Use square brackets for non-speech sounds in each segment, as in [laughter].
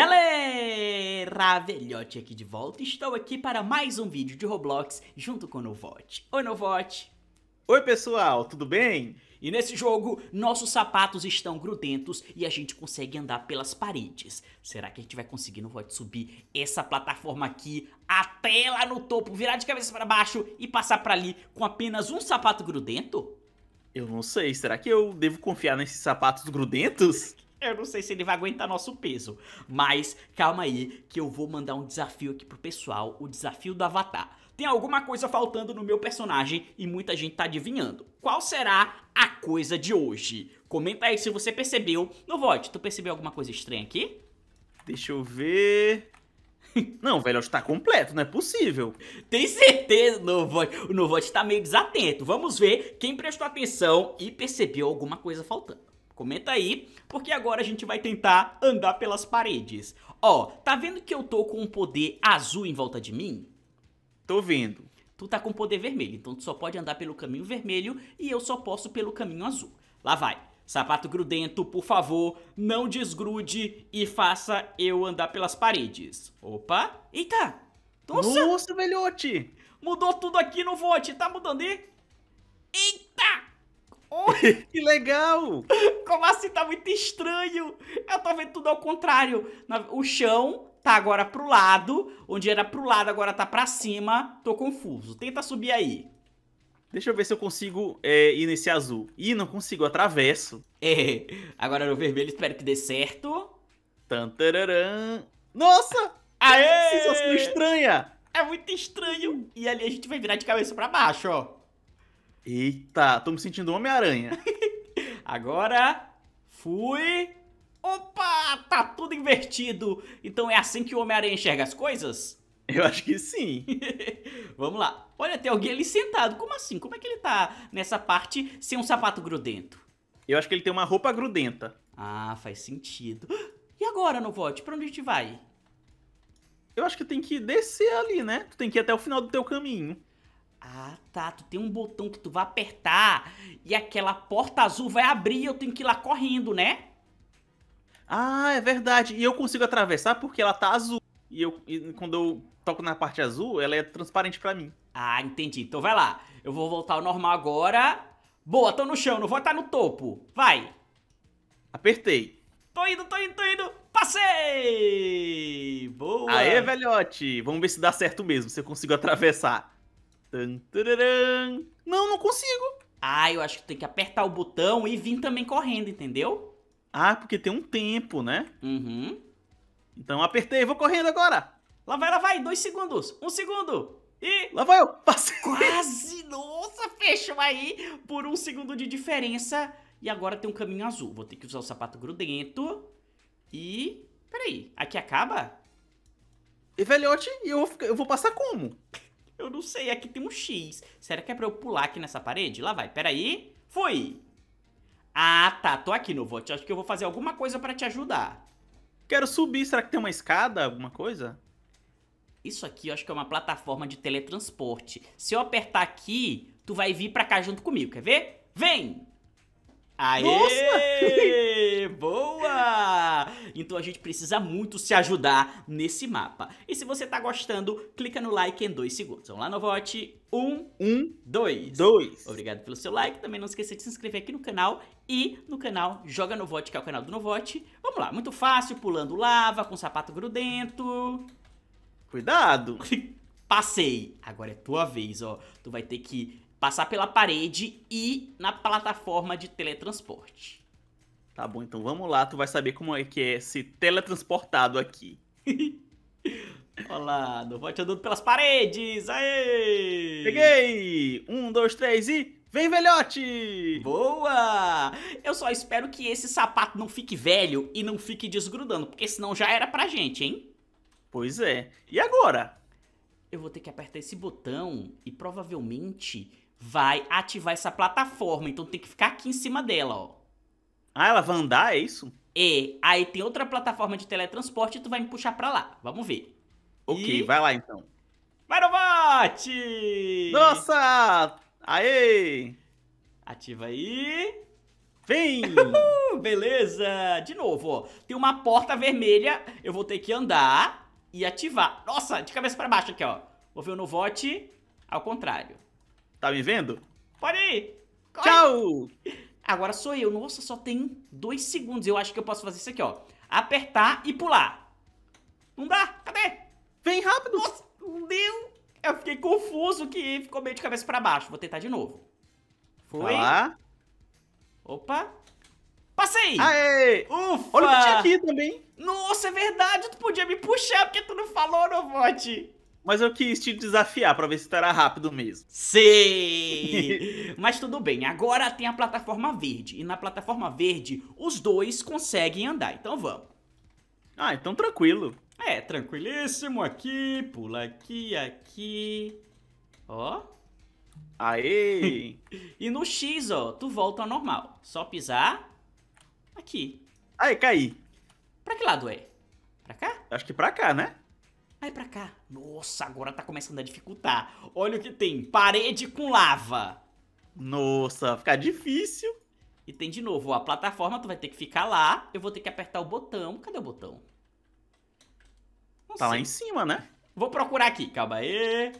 Galera, Velhote aqui de volta, estou aqui para mais um vídeo de Roblox junto com o Novote. Oi Novote! Oi pessoal, tudo bem? E nesse jogo, nossos sapatos estão grudentos e a gente consegue andar pelas paredes. Será que a gente vai conseguir, Novote, subir essa plataforma aqui até lá no topo, virar de cabeça para baixo e passar para ali com apenas um sapato grudento? Eu não sei, será que eu devo confiar nesses sapatos grudentos? [laughs] Eu não sei se ele vai aguentar nosso peso, mas calma aí que eu vou mandar um desafio aqui pro pessoal, o desafio do Avatar. Tem alguma coisa faltando no meu personagem e muita gente tá adivinhando. Qual será a coisa de hoje? Comenta aí se você percebeu. No vote, tu percebeu alguma coisa estranha aqui? Deixa eu ver. [laughs] Não, velho, tá completo, não é possível. Tem certeza, Novote. O Novote tá meio desatento. Vamos ver quem prestou atenção e percebeu alguma coisa faltando. Comenta aí, porque agora a gente vai tentar andar pelas paredes. Ó, tá vendo que eu tô com um poder azul em volta de mim? Tô vendo. Tu tá com poder vermelho, então tu só pode andar pelo caminho vermelho e eu só posso pelo caminho azul. Lá vai. Sapato grudento, por favor, não desgrude e faça eu andar pelas paredes. Opa! Eita! Nossa, Nossa velhote! Mudou tudo aqui no vote, tá mudando aí? Eita! Oi, [laughs] que legal! Como assim? Tá muito estranho. Eu tô vendo tudo ao contrário. O chão tá agora pro lado. Onde era pro lado, agora tá pra cima. Tô confuso. Tenta subir aí. Deixa eu ver se eu consigo é, ir nesse azul. Ih, não consigo, atravesso. É, agora no vermelho espero que dê certo. Tantararam. Nossa! Aê! Sensação estranha! É muito estranho. E ali a gente vai virar de cabeça pra baixo, ó. Eita, tô me sentindo Homem-Aranha. [laughs] Agora fui. Opa, tá tudo invertido. Então é assim que o Homem-Aranha enxerga as coisas? Eu acho que sim. [laughs] Vamos lá. Olha, tem alguém ali sentado. Como assim? Como é que ele tá nessa parte sem um sapato grudento? Eu acho que ele tem uma roupa grudenta. Ah, faz sentido. [gasps] E agora, Novote, pra onde a gente vai? Eu acho que tem que descer ali, né? Tu tem que ir até o final do teu caminho. Ah, tá. Tu tem um botão que tu vai apertar e aquela porta azul vai abrir e eu tenho que ir lá correndo, né? Ah, é verdade. E eu consigo atravessar porque ela tá azul. E, eu, e quando eu toco na parte azul, ela é transparente para mim. Ah, entendi. Então vai lá. Eu vou voltar ao normal agora. Boa, tô no chão, não vou estar no topo. Vai. Apertei. Tô indo, tô indo, tô indo. Passei! Boa! Aê, velhote! Vamos ver se dá certo mesmo, se eu consigo atravessar. Não, não consigo. Ah, eu acho que tem que apertar o botão e vir também correndo, entendeu? Ah, porque tem um tempo, né? Uhum. Então apertei, vou correndo agora. Lá vai, lá vai, dois segundos, um segundo. E lá vai eu, passei. Quase, nossa, fechou aí por um segundo de diferença. E agora tem um caminho azul. Vou ter que usar o sapato grudento. E, peraí, aqui acaba? E velhote, eu, eu vou passar como? Eu não sei, aqui tem um X. Será que é pra eu pular aqui nessa parede? Lá vai, peraí. Fui! Ah, tá, tô aqui, Novot. Acho que eu vou fazer alguma coisa pra te ajudar. Quero subir, será que tem uma escada, alguma coisa? Isso aqui eu acho que é uma plataforma de teletransporte. Se eu apertar aqui, tu vai vir pra cá junto comigo, quer ver? Vem! Aê! Nossa. [laughs] Boa! Então a gente precisa muito se ajudar nesse mapa. E se você tá gostando, clica no like em dois segundos. Vamos lá, Novote. Um, um, dois. Dois. Obrigado pelo seu like. Também não esqueça de se inscrever aqui no canal e no canal Joga Novote, que é o canal do Novote. Vamos lá, muito fácil, pulando lava, com sapato grudento. Cuidado! [laughs] Passei. Agora é tua vez, ó. Tu vai ter que passar pela parede e na plataforma de teletransporte. Tá bom, então vamos lá, tu vai saber como é que é se teletransportado aqui. [laughs] Olá, do vote andando pelas paredes! Aê! Peguei! Um, dois, três e. Vem, velhote! Boa! Eu só espero que esse sapato não fique velho e não fique desgrudando, porque senão já era pra gente, hein? Pois é. E agora? Eu vou ter que apertar esse botão e provavelmente vai ativar essa plataforma. Então tem que ficar aqui em cima dela, ó. Ah, ela vai andar, é isso? É. Aí tem outra plataforma de teletransporte e tu vai me puxar pra lá. Vamos ver. Ok, e... vai lá então. Vai, Robot! Nossa! Aê! Ativa aí. Vem! Beleza! De novo, ó. Tem uma porta vermelha. Eu vou ter que andar e ativar. Nossa, de cabeça pra baixo aqui, ó. Vou ver o no vote ao contrário. Tá me vendo? Pode ir! Tchau! Agora sou eu. Nossa, só tem dois segundos. Eu acho que eu posso fazer isso aqui, ó. Apertar e pular. Não dá? Cadê? Vem rápido! Nossa, não deu! Eu fiquei confuso que ficou meio de cabeça pra baixo. Vou tentar de novo. Foi. Tá Opa. Passei! Aê! Ufa! Olha o que tinha aqui também. Nossa, é verdade. Tu podia me puxar porque tu não falou, Novote. Mas eu quis te desafiar para ver se estará rápido mesmo. Sim! [laughs] Mas tudo bem, agora tem a plataforma verde. E na plataforma verde, os dois conseguem andar. Então vamos. Ah, então tranquilo. É, tranquilíssimo aqui. Pula aqui, aqui. Ó. Aê! [laughs] e no X, ó, tu volta ao normal. Só pisar aqui. Aí, caí. Pra que lado é? Pra cá? Acho que pra cá, né? Vai pra cá. Nossa, agora tá começando a dificultar. Olha o que tem. Parede com lava. Nossa, vai ficar difícil. E tem de novo, ó, a plataforma, tu vai ter que ficar lá. Eu vou ter que apertar o botão. Cadê o botão? Não tá sei. lá em cima, né? Vou procurar aqui. Calma aí.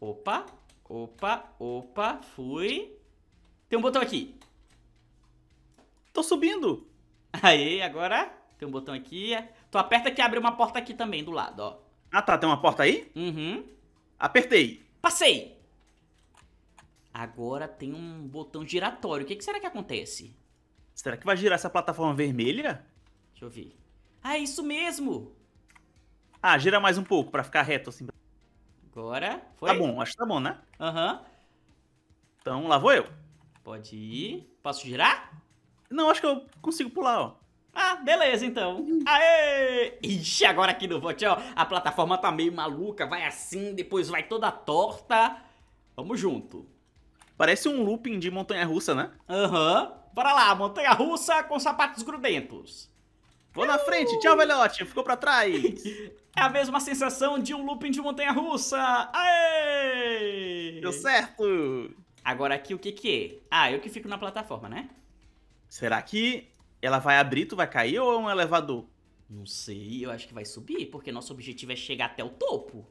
Opa, opa, opa. Fui. Tem um botão aqui. Tô subindo. Aí, agora tem um botão aqui. Tu aperta que abre uma porta aqui também do lado, ó. Ah tá, tem uma porta aí? Uhum. Apertei. Passei! Agora tem um botão giratório. O que, que será que acontece? Será que vai girar essa plataforma vermelha? Deixa eu ver. Ah, é isso mesmo! Ah, gira mais um pouco pra ficar reto assim. Agora tá foi. Tá bom, acho que tá bom, né? Aham. Uhum. Então lá vou eu. Pode ir. Posso girar? Não, acho que eu consigo pular, ó. Ah, beleza então. Aê! Ixi, agora aqui no Vote, ó, a plataforma tá meio maluca, vai assim, depois vai toda torta. Vamos junto. Parece um looping de montanha-russa, né? Aham. Uhum. Bora lá, montanha-russa com sapatos grudentos. Vou na frente, tchau, velhote, ficou pra trás. [laughs] é a mesma sensação de um looping de montanha-russa. Aê! Deu certo. Agora aqui o que que é? Ah, eu que fico na plataforma, né? Será que ela vai abrir, tu vai cair ou é um elevador? Não sei, eu acho que vai subir, porque nosso objetivo é chegar até o topo.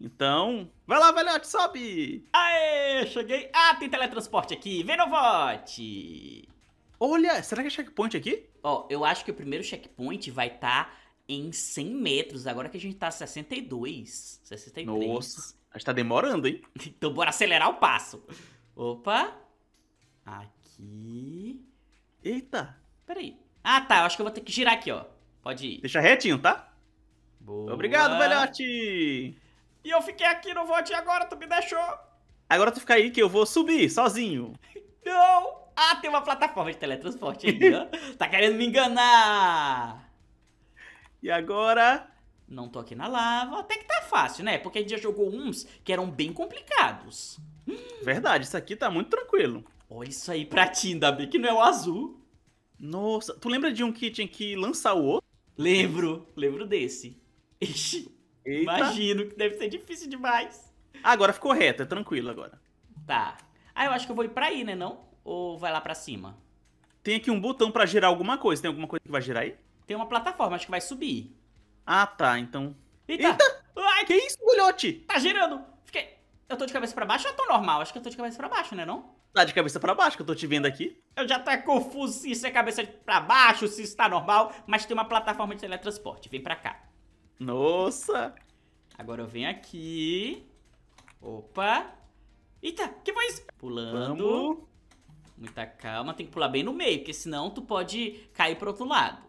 Então, vai lá, velhote, sobe! Aê, cheguei! Ah, tem teletransporte aqui, Venovote! Olha, será que é checkpoint aqui? Ó, eu acho que o primeiro checkpoint vai estar tá em 100 metros, agora que a gente tá 62, 63. Nossa, a gente tá demorando, hein? [laughs] então bora acelerar o passo. Opa! Aqui... Eita! Peraí. Ah, tá. Eu acho que eu vou ter que girar aqui, ó. Pode ir. Deixa retinho, tá? Boa. Obrigado, velhote! E eu fiquei aqui no vote agora, tu me deixou. Agora tu fica aí que eu vou subir sozinho. [laughs] Não! Ah, tem uma plataforma de teletransporte aí, ó. Né? [laughs] Tá querendo me enganar! E agora? Não tô aqui na lava. Até que tá fácil, né? Porque a gente já jogou uns que eram bem complicados. Verdade, isso aqui tá muito tranquilo. Olha isso aí pra ti, ainda bem que não é o azul. Nossa, tu lembra de um que tinha que lançar o outro? Lembro, lembro desse. Ixi, imagino que deve ser difícil demais. Agora ficou reto, é tranquilo agora. Tá. Ah, eu acho que eu vou ir pra aí, né não? Ou vai lá pra cima? Tem aqui um botão pra girar alguma coisa. Tem alguma coisa que vai girar aí? Tem uma plataforma, acho que vai subir. Ah, tá, então... Eita! Eita! Ai, que isso, bolhote? Tá girando! Fiquei... Eu tô de cabeça pra baixo ou eu tô normal? Acho que eu tô de cabeça pra baixo, né não? Tá de cabeça para baixo, que eu tô te vendo aqui. Eu já tô é confuso se isso é cabeça para baixo, se isso tá normal, mas tem uma plataforma de teletransporte. Vem pra cá. Nossa! Agora eu venho aqui. Opa! Eita, que foi isso? Pulando. Vamos. Muita calma, tem que pular bem no meio, porque senão tu pode cair pro outro lado.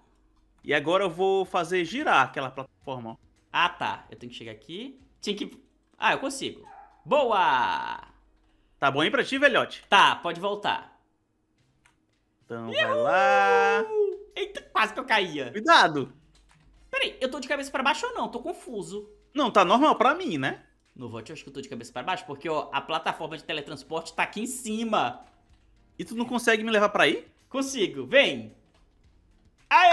E agora eu vou fazer girar aquela plataforma. Ah, tá. Eu tenho que chegar aqui. Tinha que... Ah, eu consigo. Boa! Tá bom aí pra ti, velhote? Tá, pode voltar. Então Iuhu! vai lá. Eita, quase que eu caía. Cuidado. Peraí, eu tô de cabeça pra baixo ou não? Tô confuso. Não, tá normal pra mim, né? No vote eu acho que eu tô de cabeça pra baixo, porque ó, a plataforma de teletransporte tá aqui em cima. E tu não consegue me levar pra aí? Consigo, vem. Aê!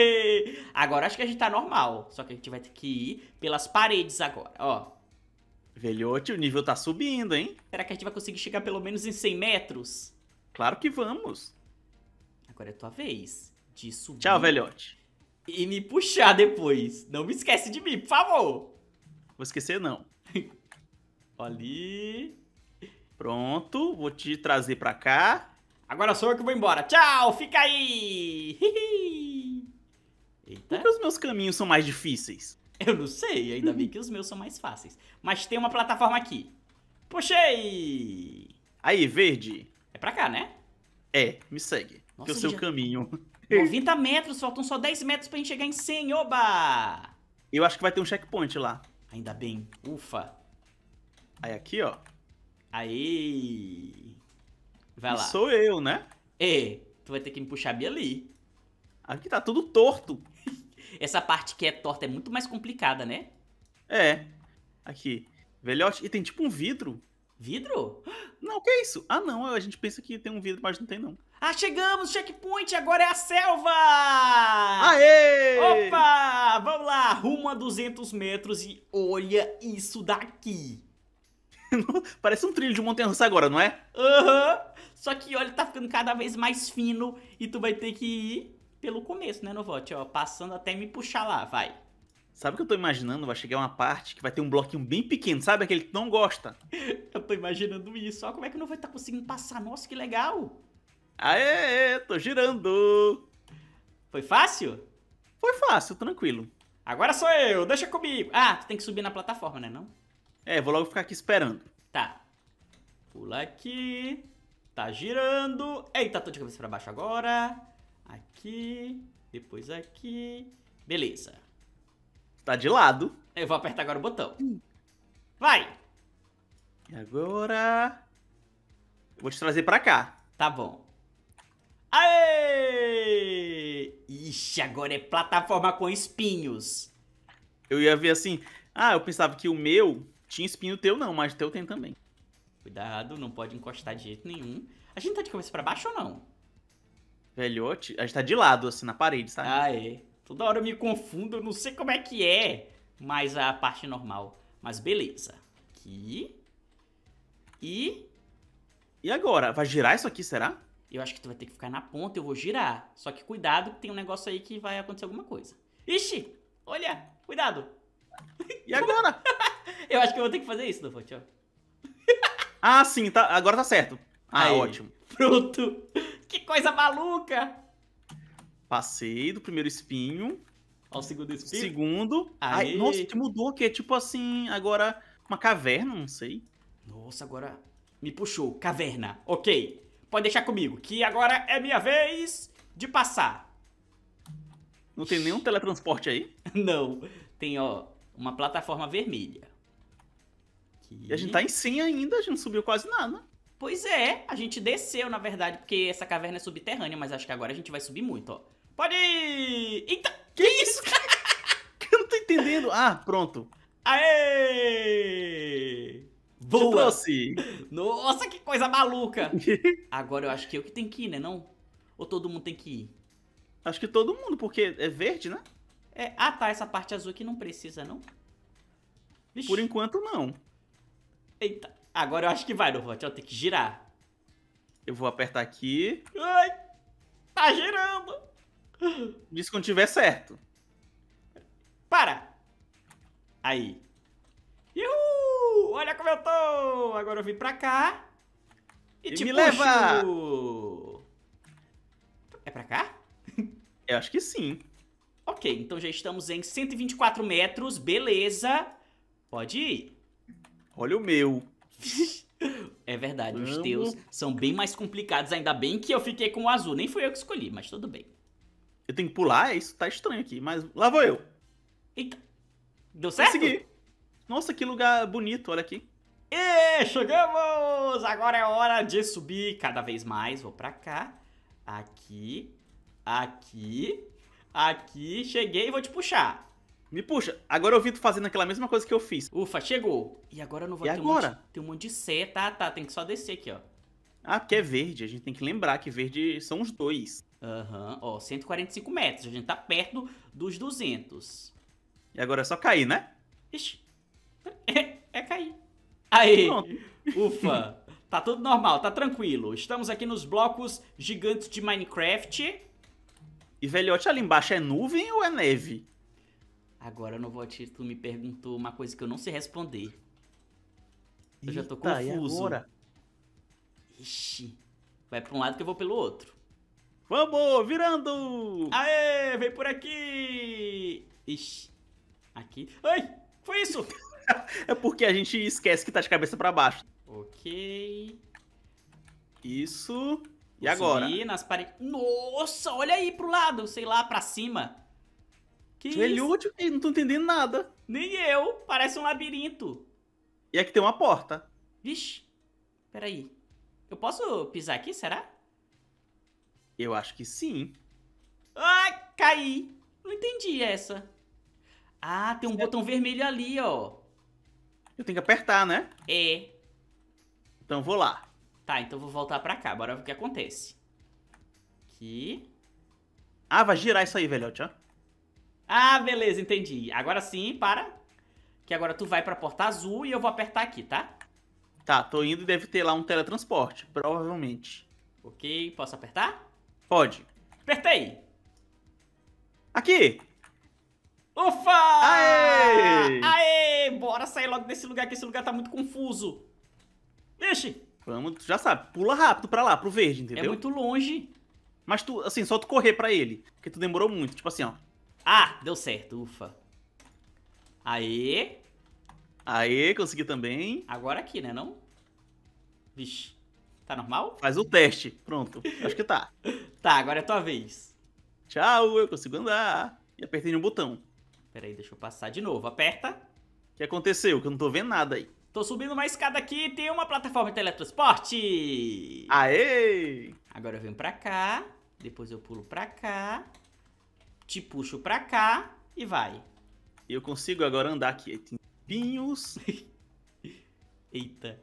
Aê! Agora acho que a gente tá normal, só que a gente vai ter que ir pelas paredes agora, ó. Velhote, o nível tá subindo, hein? Será que a gente vai conseguir chegar pelo menos em 100 metros? Claro que vamos. Agora é tua vez de subir. Tchau, velhote. E me puxar depois. Não me esquece de mim, por favor. Vou esquecer, não. Ali. [laughs] Pronto, vou te trazer pra cá. Agora sou eu que vou embora. Tchau, fica aí. [laughs] Eita. Por que os meus caminhos são mais difíceis? Eu não sei, ainda bem que os meus são mais fáceis. Mas tem uma plataforma aqui. Puxei! Aí, verde. É pra cá, né? É, me segue. Nossa, que é o seu já... caminho. 90 metros, faltam só 10 metros pra gente chegar em 100, oba! Eu acho que vai ter um checkpoint lá. Ainda bem, ufa. Aí aqui, ó. Aí. Vai lá. sou eu, né? É, tu vai ter que me puxar bem ali. Aqui tá tudo torto. Essa parte que é torta é muito mais complicada, né? É. Aqui. Velhote. E tem tipo um vidro. Vidro? Não, o que é isso? Ah, não. A gente pensa que tem um vidro, mas não tem, não. Ah, chegamos! Checkpoint! Agora é a selva! Aê! Opa! Vamos lá! Rumo a 200 metros e olha isso daqui! [laughs] Parece um trilho de montanha-russa agora, não é? Aham! Uhum. Só que olha, tá ficando cada vez mais fino e tu vai ter que ir pelo começo, né, Novote? Ó, passando até me puxar lá, vai. Sabe o que eu tô imaginando? Vai chegar uma parte que vai ter um bloquinho bem pequeno, sabe? Aquele que tu não gosta. [laughs] eu tô imaginando isso. Ó, como é que não vai estar tá conseguindo passar? Nossa, que legal! Aê, tô girando! Foi fácil? Foi fácil, tranquilo. Agora sou eu, deixa comigo. Ah, tu tem que subir na plataforma, né, não? É, vou logo ficar aqui esperando. Tá. Pula aqui. Tá girando. Eita, tô de cabeça pra baixo agora aqui, depois aqui. Beleza. Tá de lado. Eu vou apertar agora o botão. Vai! E agora... vou te trazer pra cá. Tá bom. Aê! Ixi, agora é plataforma com espinhos. Eu ia ver assim... Ah, eu pensava que o meu tinha espinho teu não, mas teu tem também. Cuidado, não pode encostar de jeito nenhum. A gente tá de cabeça pra baixo ou não? Velhote? A gente tá de lado, assim, na parede, sabe? Ah, é. Toda hora eu me confundo, eu não sei como é que é. Mas a parte normal. Mas beleza. Aqui. E. E agora? Vai girar isso aqui, será? Eu acho que tu vai ter que ficar na ponta, eu vou girar. Só que cuidado, que tem um negócio aí que vai acontecer alguma coisa. Ixi! Olha! Cuidado! E agora? [laughs] eu acho que eu vou ter que fazer isso, Dufot, ó. ah, sim, tá, agora tá certo. Ah, aí. ótimo. Pronto que coisa maluca! Passei do primeiro espinho. Ao segundo espinho? Segundo. Aí, nossa, te mudou, que é tipo assim, agora uma caverna, não sei. Nossa, agora me puxou. Caverna, ok. Pode deixar comigo, que agora é minha vez de passar. Não tem nenhum teletransporte aí? [laughs] não. Tem, ó, uma plataforma vermelha. Aqui. E a gente tá em 100 ainda, a gente não subiu quase nada. Pois é, a gente desceu, na verdade, porque essa caverna é subterrânea, mas acho que agora a gente vai subir muito, ó. Pode ir! Eita! Que, que isso? [laughs] eu não tô entendendo. Ah, pronto. Aê! Boa! Nossa, que coisa maluca! [laughs] agora eu acho que eu que tenho que ir, né, não? Ou todo mundo tem que ir? Acho que todo mundo, porque é verde, né? É, ah, tá, essa parte azul aqui não precisa, não? Vixe. Por enquanto, não. Eita. Agora eu acho que vai, Norvote. Eu tem que girar. Eu vou apertar aqui. Ai, tá girando. Diz quando tiver certo. Para. Aí. Uhul, olha como eu tô. Agora eu vim pra cá. E, e te me puxo. leva. É pra cá? Eu acho que sim. Ok, então já estamos em 124 metros, beleza. Pode ir. Olha o meu. [laughs] É verdade, Vamos. os teus são bem mais complicados. Ainda bem que eu fiquei com o azul. Nem fui eu que escolhi, mas tudo bem. Eu tenho que pular? É isso tá estranho aqui, mas lá vou eu. Eita. Deu certo? Consegui. Nossa, que lugar bonito, olha aqui. E chegamos! Agora é hora de subir cada vez mais. Vou pra cá. Aqui. Aqui. Aqui. Cheguei e vou te puxar. Me puxa, agora eu vi tu fazendo aquela mesma coisa que eu fiz. Ufa, chegou. E agora eu não vou e ter agora? um monte. Tem um monte de seta. Tá, tá, tem que só descer aqui, ó. Ah, porque é verde. A gente tem que lembrar que verde são os dois. Aham, uhum. ó, 145 metros. A gente tá perto dos 200. E agora é só cair, né? Ixi, [laughs] é, é cair. Aí, Pronto. [laughs] ufa. tá tudo normal, tá tranquilo. Estamos aqui nos blocos gigantes de Minecraft. E velhote ali embaixo é nuvem ou é neve? Agora, vou votinho, tu me perguntou uma coisa que eu não sei responder. Eu já tô confuso. E agora? Ixi. Vai pra um lado que eu vou pelo outro. Vamos, virando! Aê, vem por aqui! Ixi. Aqui. Ai, foi isso! [laughs] é porque a gente esquece que tá de cabeça para baixo. Ok. Isso. Vou e agora? nas paredes. Nossa, olha aí pro lado, sei lá, pra cima. Que Joelhude, isso? não tô entendendo nada. Nem eu, parece um labirinto. E aqui tem uma porta. Vixe, peraí. Eu posso pisar aqui, será? Eu acho que sim. Ah, caí. Não entendi essa. Ah, tem um é. botão vermelho ali, ó. Eu tenho que apertar, né? É. Então vou lá. Tá, então vou voltar pra cá. Bora ver o que acontece. Aqui. Ah, vai girar isso aí, velhote, ó. Ah, beleza, entendi. Agora sim, para. Que agora tu vai pra porta azul e eu vou apertar aqui, tá? Tá, tô indo e deve ter lá um teletransporte, provavelmente. Ok, posso apertar? Pode. Apertei! Aqui! Ufa! Aê! Aê! Bora sair logo desse lugar, que esse lugar tá muito confuso. Vixe! Vamos, já sabe, pula rápido pra lá, pro verde, é entendeu? É muito longe. Mas tu, assim, só tu correr pra ele, porque tu demorou muito. Tipo assim, ó. Ah, deu certo, ufa. Aê. Aê, consegui também. Agora aqui, né, não? Vixe. Tá normal? Faz o teste. Pronto. Acho que tá. [laughs] tá, agora é tua vez. Tchau, eu consigo andar. E apertei um botão. Peraí, deixa eu passar de novo. Aperta. O que aconteceu? Que eu não tô vendo nada aí. Tô subindo uma escada aqui e tem uma plataforma de teletransporte. Aê! Agora eu venho pra cá. Depois eu pulo pra cá te puxo pra cá e vai. Eu consigo agora andar aqui. tem pinhos. [laughs] Eita.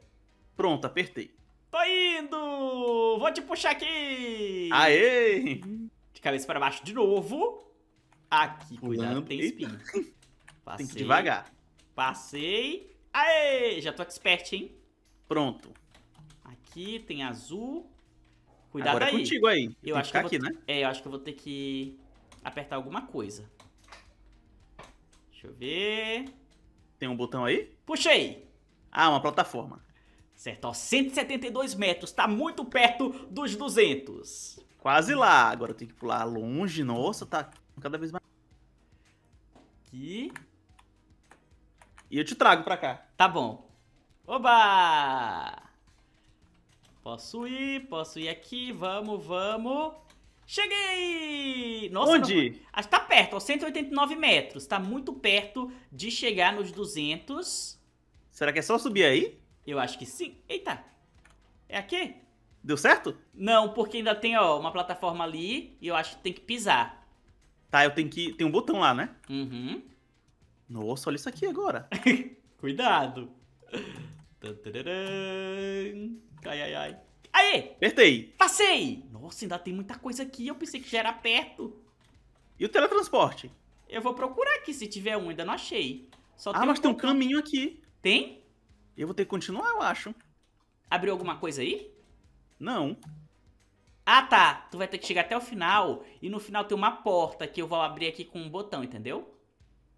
Pronto, apertei. Tô indo! Vou te puxar aqui! Aê! De cabeça pra baixo de novo. Aqui, cuidado, tem espinho. Passei. [laughs] Tem que devagar. Passei. Aê! Já tô expert, hein? Pronto. Aqui tem azul. Cuidado Agora é aí. É contigo aí. Eu, eu acho que eu vou... aqui, né? É, eu acho que eu vou ter que apertar alguma coisa. Deixa eu ver. Tem um botão aí? Puxei. Ah, uma plataforma. Certo, ó, 172 metros, tá muito perto dos 200. Quase lá, agora eu tenho que pular longe, nossa, tá cada vez mais... Aqui. E eu te trago pra cá. Tá bom. Oba! Posso ir, posso ir aqui, vamos, vamos. Cheguei! Nossa, Onde? Tá acho que tá perto, ó, 189 metros. Tá muito perto de chegar nos 200. Será que é só subir aí? Eu acho que sim. Eita! É aqui? Deu certo? Não, porque ainda tem ó, uma plataforma ali e eu acho que tem que pisar. Tá, eu tenho que. Tem um botão lá, né? Uhum. Nossa, olha isso aqui agora. [laughs] Cuidado! Ai, ai, ai. Aê! Apertei. Passei! Nossa, ainda tem muita coisa aqui. Eu pensei que já era perto. E o teletransporte? Eu vou procurar aqui se tiver um. Ainda não achei. Só ah, tem mas um tem um caminho aqui. Tem? Eu vou ter que continuar, eu acho. Abriu alguma coisa aí? Não. Ah, tá. Tu vai ter que chegar até o final. E no final tem uma porta que eu vou abrir aqui com um botão, entendeu?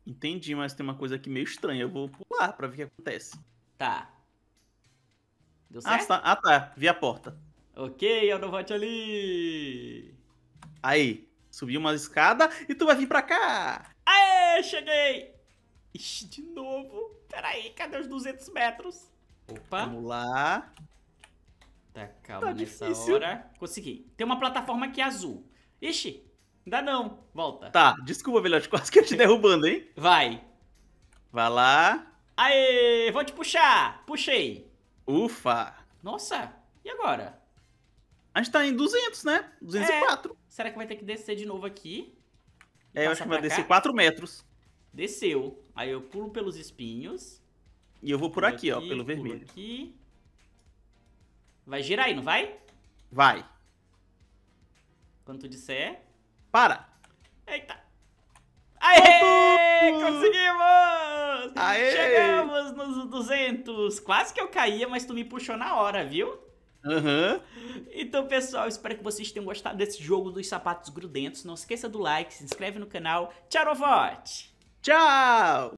Entendi, mas tem uma coisa aqui meio estranha. Eu vou pular pra ver o que acontece. Tá. Deu ah, certo? Ah tá, ah, tá. Vi a porta. Ok, eu não te ali. Aí, subi uma escada e tu vai vir pra cá. Aê, cheguei. Ixi, de novo. Peraí, cadê os 200 metros? Opa. Vamos lá. Tá calmo tá nessa difícil. hora. Consegui. Tem uma plataforma aqui azul. Ixi, ainda não. Volta. Tá, desculpa, velho. [laughs] Acho quase que eu te derrubando, hein? Vai. Vai lá. Aê, vou te puxar. Puxei. Ufa! Nossa, e agora? A gente tá em 200, né? 204. É. Será que vai ter que descer de novo aqui? É, eu acho que vai cá? descer 4 metros. Desceu. Aí eu pulo pelos espinhos. E eu vou por aqui, aqui, ó, pelo vermelho. Aqui. Vai girar aí, não vai? Vai. Quando tu disser... Para! Eita! Aê! Conseguimos! Chegamos! Aê! Chegamos nos 200! Quase que eu caía, mas tu me puxou na hora, viu? Uhum. Então, pessoal, espero que vocês tenham gostado desse jogo dos sapatos grudentos. Não esqueça do like, se inscreve no canal. Tchau, Rovote! Tchau!